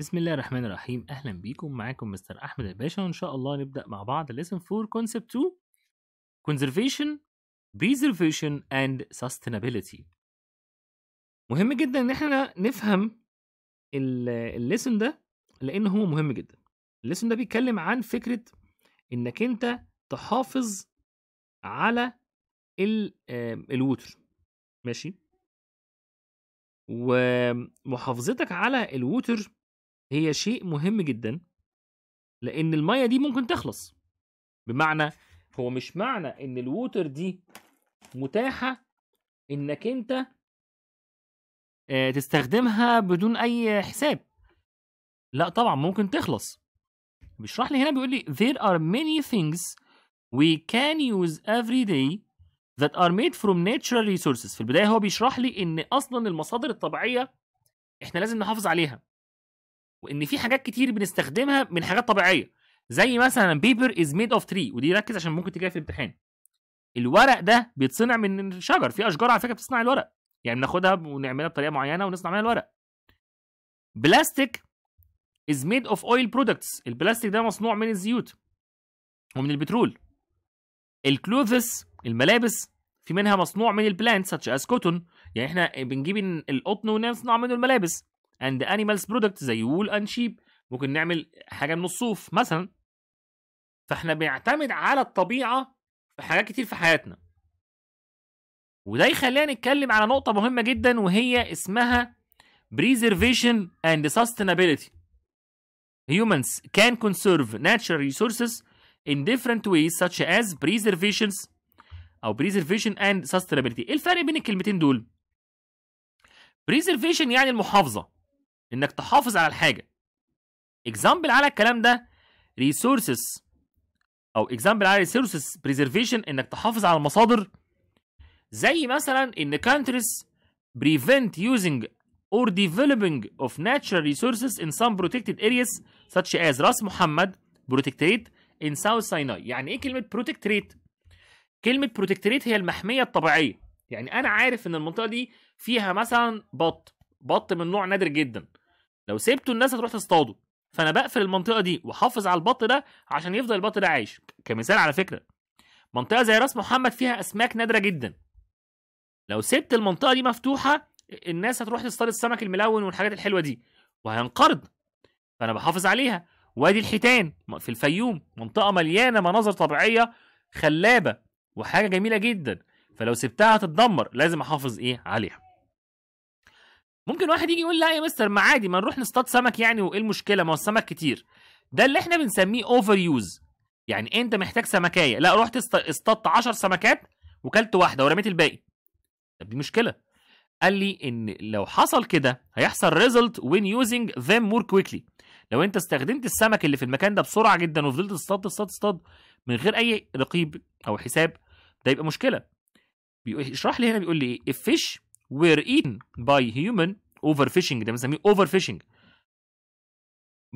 بسم الله الرحمن الرحيم اهلا بيكم معاكم مستر احمد الباشا وان شاء الله نبدا مع بعض ليسن 4 كونسبت 2 conservation preservation and sustainability مهم جدا ان احنا نفهم الليسن ده لان هو مهم جدا الليسن ده بيتكلم عن فكره انك انت تحافظ على الووتر ماشي ومحافظتك على الووتر هي شيء مهم جدا لان الميه دي ممكن تخلص بمعنى هو مش معنى ان الووتر دي متاحه انك انت آه، تستخدمها بدون اي حساب لا طبعا ممكن تخلص بيشرح لي هنا بيقول لي there are many things we can use every day that are made from natural resources في البدايه هو بيشرح لي ان اصلا المصادر الطبيعيه احنا لازم نحافظ عليها وان في حاجات كتير بنستخدمها من حاجات طبيعيه زي مثلا بيبر از ميد اوف تري ودي ركز عشان ممكن تجي في الامتحان الورق ده بيتصنع من شجر في اشجار على فكره بتصنع الورق يعني بناخدها ونعملها بطريقه معينه ونصنع منها الورق بلاستيك از ميد اوف اويل برودكتس البلاستيك ده مصنوع من الزيوت ومن البترول الكلوثس الملابس في منها مصنوع من البلانت ساتش از كوتون يعني احنا بنجيب القطن ونصنع منه الملابس اند انيمالز برودكت زي وول اند شيب ممكن نعمل حاجه من الصوف مثلا فاحنا بنعتمد على الطبيعه في حاجات كتير في حياتنا وده يخلينا نتكلم على نقطه مهمه جدا وهي اسمها preservation and sustainability humans can conserve natural resources in different ways such as preservations او preservation and sustainability ايه الفرق بين الكلمتين دول preservation يعني المحافظه انك تحافظ على الحاجه اكزامبل على الكلام ده ريسورسز او اكزامبل على ريسورسز بريزرفيشن انك تحافظ على المصادر زي مثلا ان countries prevent using or developing of natural resources in some protected areas such as راس محمد protectorate in south Sinai يعني ايه كلمه protectorate كلمه protectorate هي المحميه الطبيعيه يعني انا عارف ان المنطقه دي فيها مثلا بط بط من نوع نادر جدا لو سبته الناس هتروح تصطاده فانا بقفل المنطقه دي واحافظ على البط ده عشان يفضل البط ده عايش كمثال على فكره منطقه زي راس محمد فيها اسماك نادره جدا لو سبت المنطقه دي مفتوحه الناس هتروح تصطاد السمك الملون والحاجات الحلوه دي وهينقرض فانا بحافظ عليها وادي الحيتان في الفيوم منطقه مليانه مناظر طبيعيه خلابه وحاجه جميله جدا فلو سبتها هتتدمر لازم احافظ ايه عليها ممكن واحد يجي يقول لا يا مستر ما عادي ما نروح نصطاد سمك يعني وايه المشكله ما هو السمك كتير ده اللي احنا بنسميه اوفر يوز يعني انت محتاج سمكايه لا رحت اصطدت 10 سمكات وكلت واحده ورميت الباقي طب دي مشكله قال لي ان لو حصل كده هيحصل ريزلت وين يوزنج ذيم مور كويكلي لو انت استخدمت السمك اللي في المكان ده بسرعه جدا وفضلت تصطاد تصطاد تصطاد من غير اي رقيب او حساب ده يبقى مشكله بيشرح لي هنا بيقول لي ايه الفيش were eaten by human overfishing ده بنسميه overfishing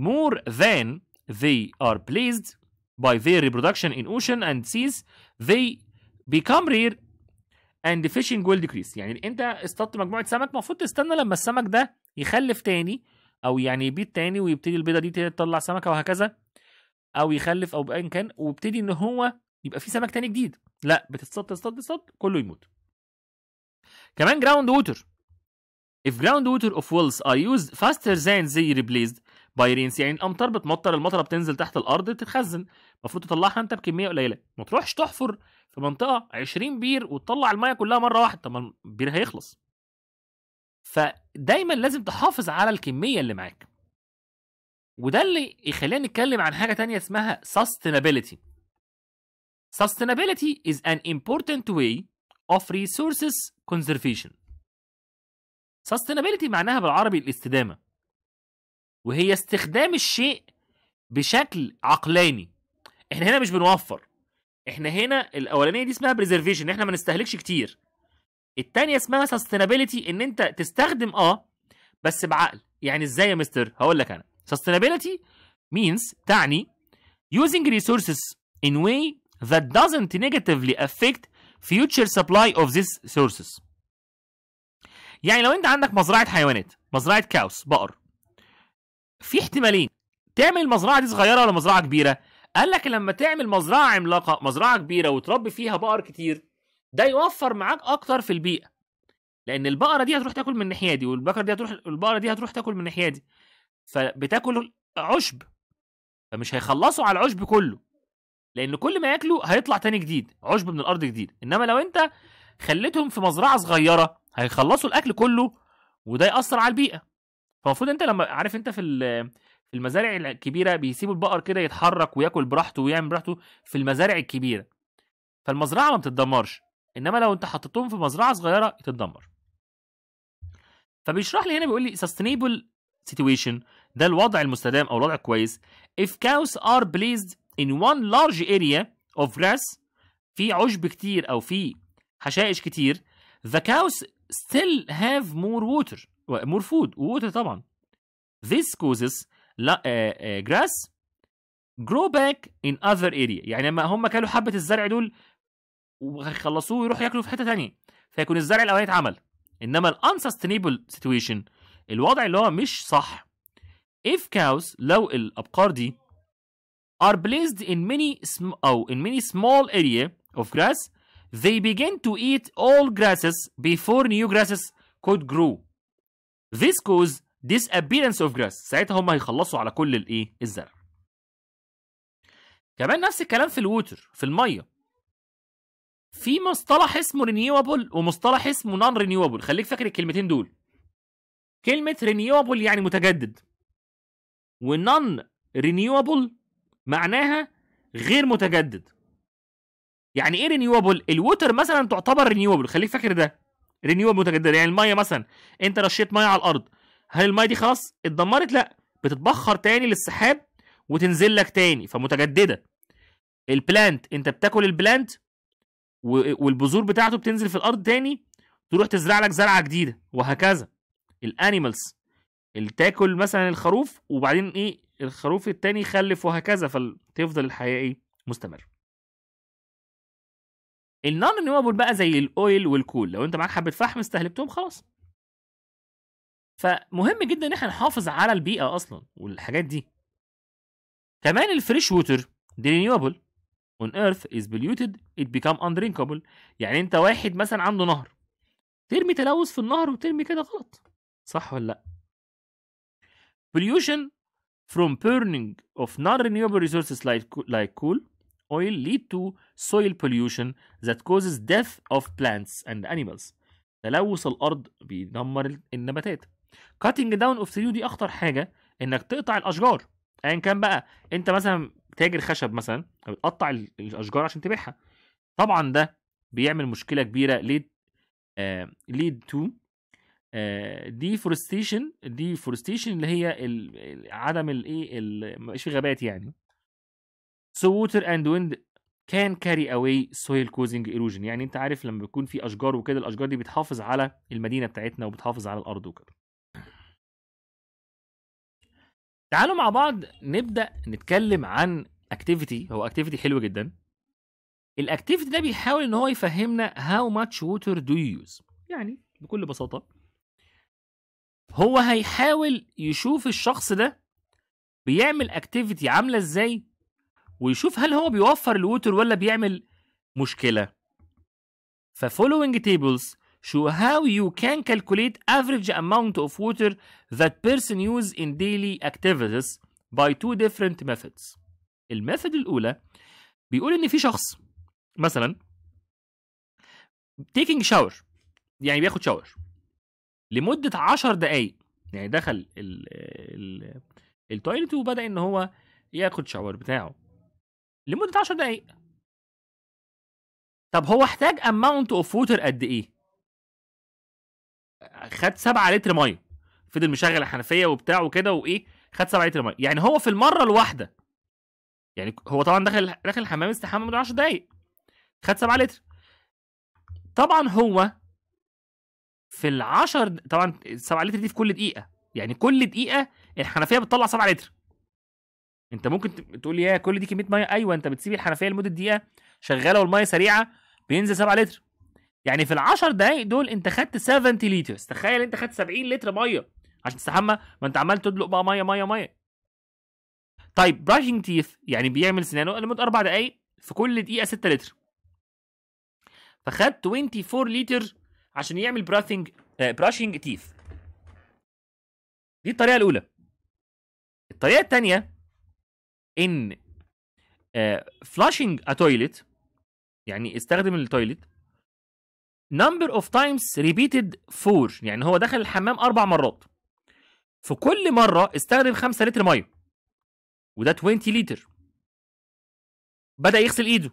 more than they are pleased by their reproduction in ocean and seas they become rare and fishing will decrease يعني انت اصطدت مجموعه سمك المفروض تستنى لما السمك ده يخلف تاني او يعني يبيض تاني ويبتدي البيضه دي تطلع سمكه وهكذا او يخلف او بأي كان ويبتدي ان هو يبقى في سمك تاني جديد لا بتصطاد تصطاد تصطاد كله يموت كمان جراوند ووتر if ground water of wells are used faster than they replaced by rains يعني الامطار بتمطر المطره بتنزل تحت الارض تتخزن المفروض تطلعها انت بكميه قليله ما تروحش تحفر في منطقه 20 بير وتطلع الميه كلها مره واحده طب ما البير هيخلص فدايما لازم تحافظ على الكميه اللي معاك وده اللي يخلينا نتكلم عن حاجه تانية اسمها sustainability sustainability is an important way of resources conservation sustainability معناها بالعربي الاستدامة وهي استخدام الشيء بشكل عقلاني احنا هنا مش بنوفر احنا هنا الاولانيه دي اسمها بريزرفيشن احنا ما نستهلكش كتير التانية اسمها سستينابيلتي ان انت تستخدم اه بس بعقل يعني ازاي يا مستر هقول لك انا sustainability means تعني using resources in way that doesn't negatively affect future supply of these sources يعني لو انت عندك مزرعه حيوانات مزرعه كاوس بقر في احتمالين تعمل المزرعه دي صغيره ولا مزرعه كبيره قال لك لما تعمل مزرعه عملاقه مزرعه كبيره وتربي فيها بقر كتير ده يوفر معاك اكتر في البيئه لان البقره دي هتروح تاكل من الناحيه دي والبقره دي هتروح البقره دي هتروح تاكل من الناحيه دي فبتاكل عشب فمش هيخلصوا على العشب كله لان كل ما ياكلوا هيطلع تاني جديد عشب من الارض جديد انما لو انت خليتهم في مزرعه صغيره هيخلصوا الاكل كله وده ياثر على البيئه فالمفروض انت لما عارف انت في في المزارع الكبيره بيسيبوا البقر كده يتحرك وياكل براحته ويعمل براحته في المزارع الكبيره فالمزرعه ما بتتدمرش انما لو انت حطيتهم في مزرعه صغيره تتدمر فبيشرح لي هنا بيقول لي sustainable situation ده الوضع المستدام او الوضع الكويس if cows are placed in one large area of grass في عشب كتير أو في حشائش كتير the cows still have more water more food water طبعا this causes uh, uh, grass grow back in other area يعني لما هم كانوا حبة الزرع دول وخلصوه ويروحوا ياكلوا في حتة تانية فيكون الزرع الأولاني اتعمل إنما ال unsustainable situation الوضع اللي هو مش صح if cows لو الأبقار دي are placed in many أو oh, in many small area of grass they begin to eat all grasses before new grasses could grow this cause disappearance of grass ساعتها هم هيخلصوا على كل الايه الزرع كمان نفس الكلام في الووتر في الميه في مصطلح اسمه رينيوبل ومصطلح اسمه نون رينيوبل خليك فاكر الكلمتين دول كلمه رينيوبل يعني متجدد والنون رينيوبل معناها غير متجدد يعني ايه رينيوبل الووتر مثلا تعتبر رينيوبل خليك فاكر ده رينيوبل متجدد يعني الميه مثلا انت رشيت ميه على الارض هل الميه دي خلاص اتدمرت لا بتتبخر تاني للسحاب وتنزل لك تاني فمتجدده البلانت انت بتاكل البلانت والبذور بتاعته بتنزل في الارض تاني تروح تزرع لك زرعه جديدة وهكذا الانيمالز اللي تاكل مثلا الخروف وبعدين ايه الخروف التاني خلف وهكذا فتفضل الحياه ايه مستمره النون رينيوبل بقى زي الاويل والكول لو انت معاك حبه فحم استهلكتهم خلاص فمهم جدا ان احنا نحافظ على البيئه اصلا والحاجات دي كمان الفريش ووتر دي رينيوبل اون ايرث از بليوتد ات بيكام اندرينكابل يعني انت واحد مثلا عنده نهر ترمي تلوث في النهر وترمي كده غلط صح ولا لا بوليوشن from burning of non-renewable resources like, like coal, oil lead to soil pollution that causes death of plants and animals. تلوث الأرض بيدمر النباتات. Cutting down of trees دي أخطر حاجة إنك تقطع الأشجار. أيا كان بقى أنت مثلا تاجر خشب مثلا بتقطع الأشجار عشان تبيعها. طبعا ده بيعمل مشكلة كبيرة ليد آه ليد تو دي فورستيشن دي فورستيشن اللي هي عدم الايه مش في غابات يعني سو ووتر اند ويند كان كاري اواي سويل كوزنج ايروجن يعني انت عارف لما بيكون في اشجار وكده الاشجار دي بتحافظ على المدينه بتاعتنا وبتحافظ على الارض وكده تعالوا مع بعض نبدا نتكلم عن اكتيفيتي هو اكتيفيتي حلو جدا الاكتيفيتي ده بيحاول ان هو يفهمنا هاو ماتش ووتر دو يوز يعني بكل بساطه هو هيحاول يشوف الشخص ده بيعمل اكتيفيتي عامله ازاي ويشوف هل هو بيوفر الوتر ولا بيعمل مشكله فfollowing tables show how you can calculate average amount of water that person use in daily activities by two different methods الميثود الاولى بيقول ان في شخص مثلا taking shower يعني بياخد شاور لمده 10 دقائق يعني دخل ال ال التويلت وبدا ان هو ياخد شاور بتاعه لمده 10 دقائق طب هو احتاج اماونت اوف ووتر قد ايه خد 7 لتر ميه فضل مشغل الحنفيه وبتاع وكده وايه خد 7 لتر ميه يعني هو في المره الواحده يعني هو طبعا دخل دخل الحمام استحمى من 10 دقائق خد 7 لتر طبعا هو في ال 10 طبعا 7 لتر دي في كل دقيقه يعني كل دقيقه الحنفيه بتطلع 7 لتر انت ممكن تقول لي ايه كل دي كميه ميه ايوه انت بتسيب الحنفيه لمده دقيقه شغاله والميه سريعه بينزل 7 لتر يعني في ال 10 دقايق دول انت خدت 70 لتر تخيل انت خدت 70 لتر ميه عشان تستحمى ما انت عمال تدلق بقى ميه ميه ميه طيب براشنج تيث يعني بيعمل سنانه لمده اربع دقائق في كل دقيقه 6 لتر فخدت 24 لتر عشان يعمل براثنج براشنج تيث دي الطريقه الاولى الطريقه الثانيه ان فلاشنج ا تويلت يعني استخدم التويلت نمبر اوف تايمز ريبيتد فور يعني هو دخل الحمام اربع مرات في كل مره استخدم 5 لتر ميه وده 20 لتر بدا يغسل ايده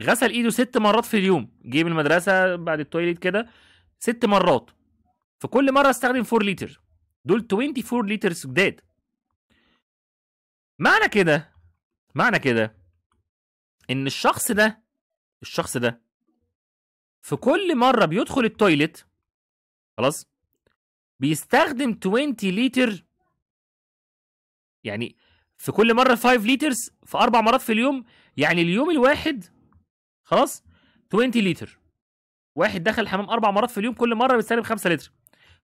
غسل ايده ست مرات في اليوم جه من المدرسه بعد التويليت كده ست مرات في كل مره استخدم 4 لتر دول 24 لتر جداد معنى كده معنى كده ان الشخص ده الشخص ده في كل مره بيدخل التويليت خلاص بيستخدم 20 لتر يعني في كل مره 5 لترز في اربع مرات في اليوم يعني اليوم الواحد خلاص 20 لتر واحد دخل الحمام اربع مرات في اليوم كل مره بيستخدم 5 لتر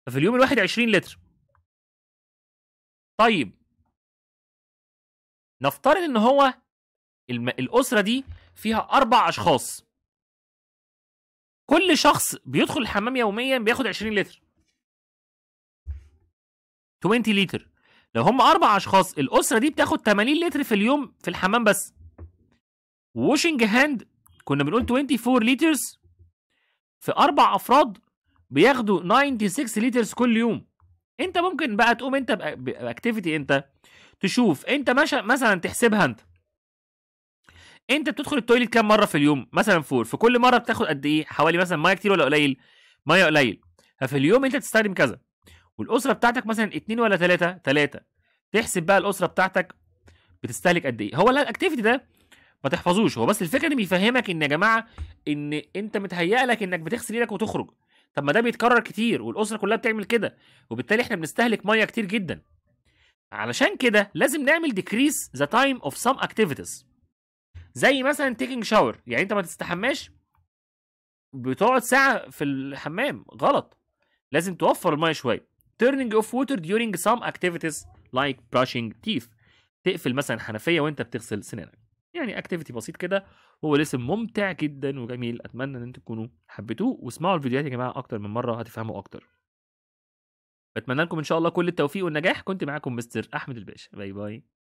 ففي اليوم الواحد 20 لتر طيب نفترض ان هو الاسره دي فيها اربع اشخاص كل شخص بيدخل الحمام يوميا بياخد 20 لتر 20 لتر لو هم اربع اشخاص الاسره دي بتاخد 80 لتر في اليوم في الحمام بس ووشنج هاند كنا بنقول 24 لترز في اربع افراد بياخدوا 96 لترز كل يوم انت ممكن بقى تقوم انت باكتيفيتي انت تشوف انت مثلا تحسبها انت انت بتدخل التويليت كام مره في اليوم مثلا فور في كل مره بتاخد قد ايه حوالي مثلا ميه كتير ولا قليل ميه قليل ففي اليوم انت تستخدم كذا والاسره بتاعتك مثلا اتنين ولا تلاته تلاته تحسب بقى الاسره بتاعتك بتستهلك قد ايه هو الاكتيفيتي ده ما تحفظوش هو بس الفكره اللي بيفهمك ان يا جماعه ان انت متهيأ لك انك بتغسل ايدك وتخرج طب ما ده بيتكرر كتير والاسره كلها بتعمل كده وبالتالي احنا بنستهلك ميه كتير جدا علشان كده لازم نعمل decrease the time of some activities زي مثلا taking shower يعني انت ما تستحماش بتقعد ساعة في الحمام غلط لازم توفر المية شوية turning off water during some activities like brushing teeth تقفل مثلا حنفية وانت بتغسل سنانك يعني اكتيفيتي بسيط كده هو لسه ممتع جدا وجميل اتمنى ان انتم تكونوا حبيتوه واسمعوا الفيديوهات يا جماعه اكتر من مره هتفهموا اكتر بتمنى لكم ان شاء الله كل التوفيق والنجاح كنت معاكم مستر احمد الباشا باي باي